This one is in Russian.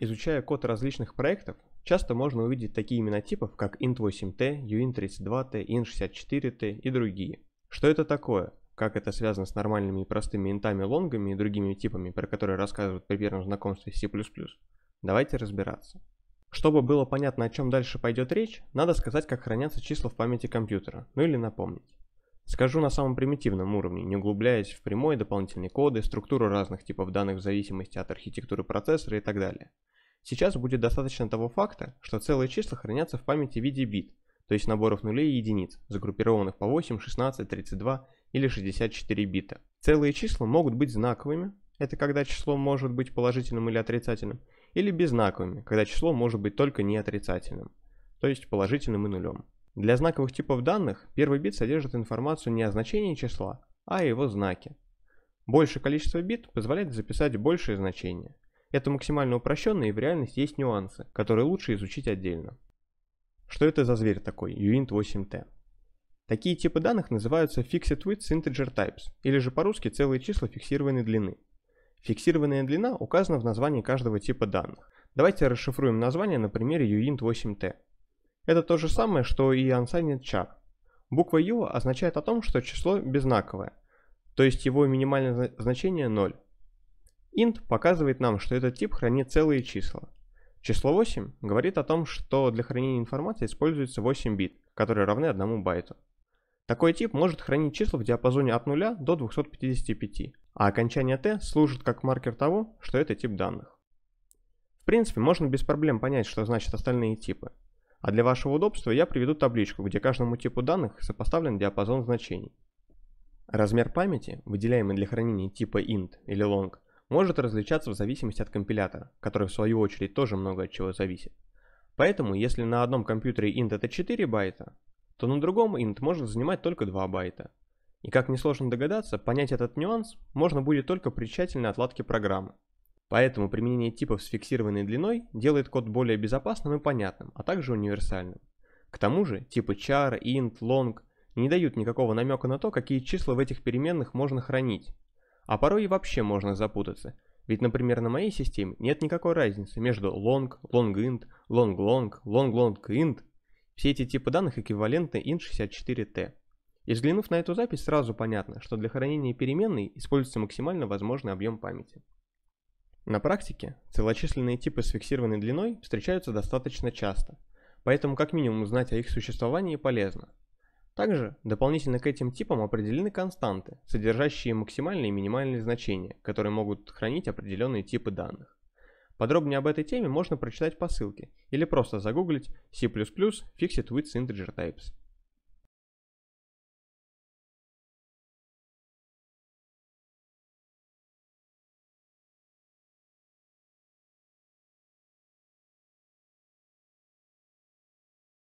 Изучая код различных проектов, часто можно увидеть такие имена типов, как int8t, uint32t, int64t и другие. Что это такое? Как это связано с нормальными и простыми интами, лонгами и другими типами, про которые рассказывают при первом знакомстве с C++? Давайте разбираться. Чтобы было понятно, о чем дальше пойдет речь, надо сказать, как хранятся числа в памяти компьютера, ну или напомнить. Скажу на самом примитивном уровне, не углубляясь в прямой дополнительные коды, структуру разных типов данных в зависимости от архитектуры процессора и так далее. Сейчас будет достаточно того факта, что целые числа хранятся в памяти в виде бит, то есть наборов нулей и единиц, загруппированных по 8, 16, 32 или 64 бита. Целые числа могут быть знаковыми, это когда число может быть положительным или отрицательным, или беззнаковыми, когда число может быть только неотрицательным, то есть положительным и нулем. Для знаковых типов данных первый бит содержит информацию не о значении числа, а о его знаке. Большее количество бит позволяет записать большее значение. Это максимально упрощенно и в реальности есть нюансы, которые лучше изучить отдельно. Что это за зверь такой, uint8t? Такие типы данных называются fixed width integer types, или же по-русски целые числа фиксированной длины. Фиксированная длина указана в названии каждого типа данных. Давайте расшифруем название на примере uint8t. Это то же самое, что и unsigned char. Буква U означает о том, что число беззнаковое, то есть его минимальное значение 0. Int показывает нам, что этот тип хранит целые числа. Число 8 говорит о том, что для хранения информации используется 8 бит, которые равны 1 байту. Такой тип может хранить числа в диапазоне от 0 до 255, а окончание t служит как маркер того, что это тип данных. В принципе, можно без проблем понять, что значат остальные типы. А для вашего удобства я приведу табличку, где каждому типу данных сопоставлен диапазон значений. Размер памяти, выделяемый для хранения типа int или long, может различаться в зависимости от компилятора, который в свою очередь тоже много от чего зависит. Поэтому, если на одном компьютере int это 4 байта, то на другом int может занимать только 2 байта. И как несложно догадаться, понять этот нюанс можно будет только при тщательной отладке программы, Поэтому применение типов с фиксированной длиной делает код более безопасным и понятным, а также универсальным. К тому же типы char, int, long не дают никакого намека на то, какие числа в этих переменных можно хранить. А порой и вообще можно запутаться, ведь, например, на моей системе нет никакой разницы между long, long-int, long-long, long-long-int. Все эти типы данных эквивалентны int64t. И взглянув на эту запись, сразу понятно, что для хранения переменной используется максимально возможный объем памяти. На практике целочисленные типы с фиксированной длиной встречаются достаточно часто, поэтому как минимум знать о их существовании полезно. Также дополнительно к этим типам определены константы, содержащие максимальные и минимальные значения, которые могут хранить определенные типы данных. Подробнее об этой теме можно прочитать по ссылке или просто загуглить C++ Fixed with Integer Types.